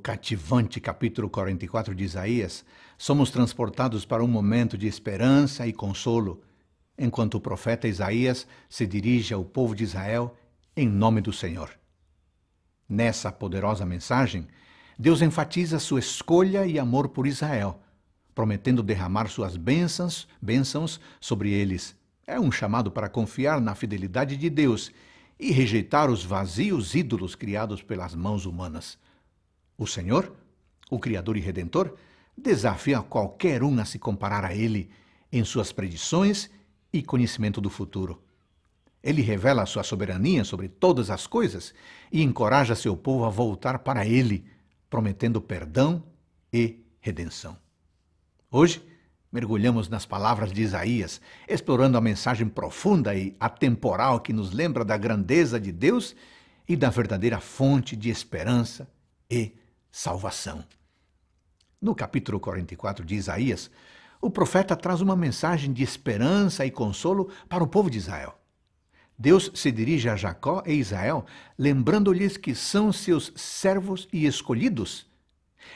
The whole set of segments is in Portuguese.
cativante capítulo 44 de Isaías, somos transportados para um momento de esperança e consolo, enquanto o profeta Isaías se dirige ao povo de Israel em nome do Senhor. Nessa poderosa mensagem, Deus enfatiza sua escolha e amor por Israel, prometendo derramar suas bênçãos, bênçãos sobre eles. É um chamado para confiar na fidelidade de Deus e rejeitar os vazios ídolos criados pelas mãos humanas. O Senhor, o Criador e Redentor, desafia qualquer um a se comparar a Ele em suas predições e conhecimento do futuro. Ele revela sua soberania sobre todas as coisas e encoraja seu povo a voltar para Ele, prometendo perdão e redenção. Hoje, mergulhamos nas palavras de Isaías, explorando a mensagem profunda e atemporal que nos lembra da grandeza de Deus e da verdadeira fonte de esperança e salvação. No capítulo 44 de Isaías, o profeta traz uma mensagem de esperança e consolo para o povo de Israel. Deus se dirige a Jacó e Israel, lembrando-lhes que são seus servos e escolhidos.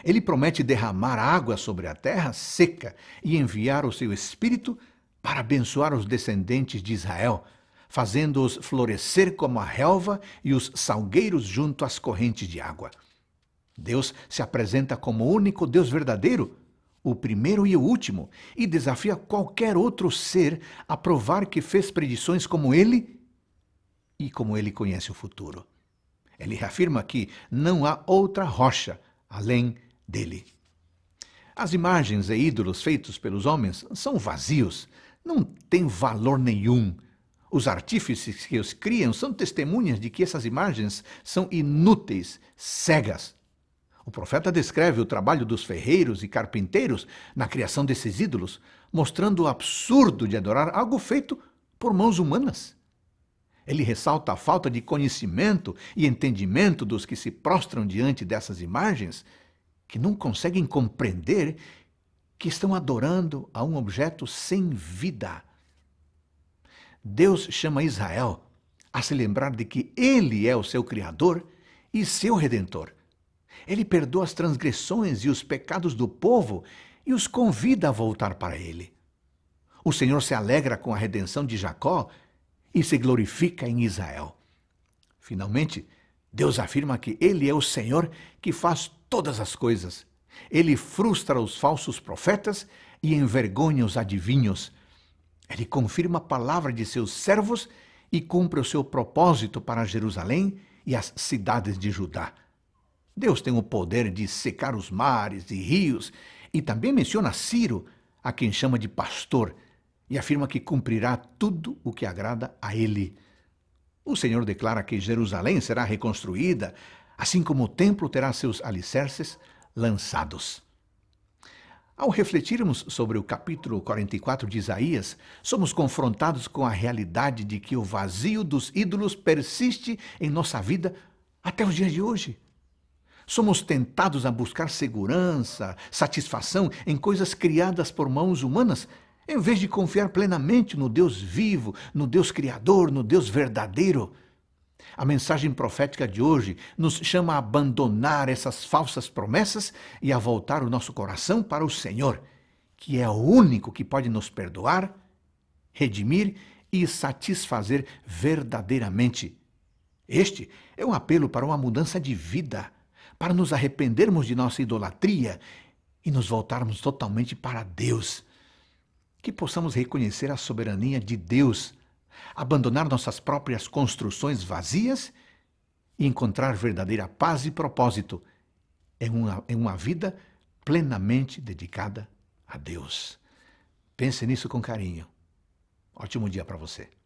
Ele promete derramar água sobre a terra seca e enviar o seu espírito para abençoar os descendentes de Israel, fazendo-os florescer como a relva e os salgueiros junto às correntes de água. Deus se apresenta como o único Deus verdadeiro, o primeiro e o último, e desafia qualquer outro ser a provar que fez predições como ele e como ele conhece o futuro. Ele afirma que não há outra rocha além dele. As imagens e ídolos feitos pelos homens são vazios, não têm valor nenhum. Os artífices que os criam são testemunhas de que essas imagens são inúteis, cegas o profeta descreve o trabalho dos ferreiros e carpinteiros na criação desses ídolos, mostrando o absurdo de adorar algo feito por mãos humanas. Ele ressalta a falta de conhecimento e entendimento dos que se prostram diante dessas imagens, que não conseguem compreender que estão adorando a um objeto sem vida. Deus chama Israel a se lembrar de que ele é o seu Criador e seu Redentor ele perdoa as transgressões e os pecados do povo e os convida a voltar para ele. O Senhor se alegra com a redenção de Jacó e se glorifica em Israel. Finalmente, Deus afirma que Ele é o Senhor que faz todas as coisas. Ele frustra os falsos profetas e envergonha os adivinhos. Ele confirma a palavra de seus servos e cumpre o seu propósito para Jerusalém e as cidades de Judá. Deus tem o poder de secar os mares e rios, e também menciona Ciro, a quem chama de pastor, e afirma que cumprirá tudo o que agrada a ele. O Senhor declara que Jerusalém será reconstruída, assim como o templo terá seus alicerces lançados. Ao refletirmos sobre o capítulo 44 de Isaías, somos confrontados com a realidade de que o vazio dos ídolos persiste em nossa vida até os dias de hoje. Somos tentados a buscar segurança, satisfação em coisas criadas por mãos humanas, em vez de confiar plenamente no Deus vivo, no Deus criador, no Deus verdadeiro. A mensagem profética de hoje nos chama a abandonar essas falsas promessas e a voltar o nosso coração para o Senhor, que é o único que pode nos perdoar, redimir e satisfazer verdadeiramente. Este é um apelo para uma mudança de vida para nos arrependermos de nossa idolatria e nos voltarmos totalmente para Deus. Que possamos reconhecer a soberania de Deus, abandonar nossas próprias construções vazias e encontrar verdadeira paz e propósito em uma, em uma vida plenamente dedicada a Deus. Pense nisso com carinho. Ótimo dia para você.